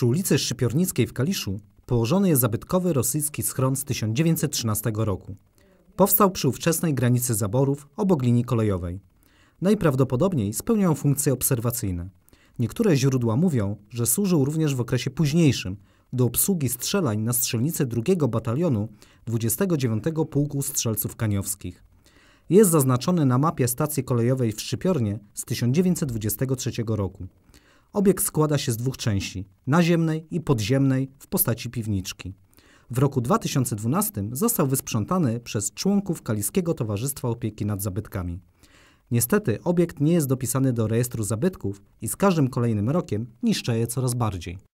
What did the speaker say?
Przy ulicy Szypiornickiej w Kaliszu położony jest zabytkowy rosyjski schron z 1913 roku. Powstał przy ówczesnej granicy zaborów obok linii kolejowej. Najprawdopodobniej spełniał funkcje obserwacyjne. Niektóre źródła mówią, że służył również w okresie późniejszym do obsługi strzelań na strzelnicy 2 Batalionu 29 Pułku Strzelców Kaniowskich. Jest zaznaczony na mapie stacji kolejowej w Szczypiornie z 1923 roku. Obiekt składa się z dwóch części naziemnej i podziemnej w postaci piwniczki. W roku 2012 został wysprzątany przez członków Kaliskiego Towarzystwa Opieki nad Zabytkami. Niestety obiekt nie jest dopisany do rejestru zabytków i z każdym kolejnym rokiem niszczy je coraz bardziej.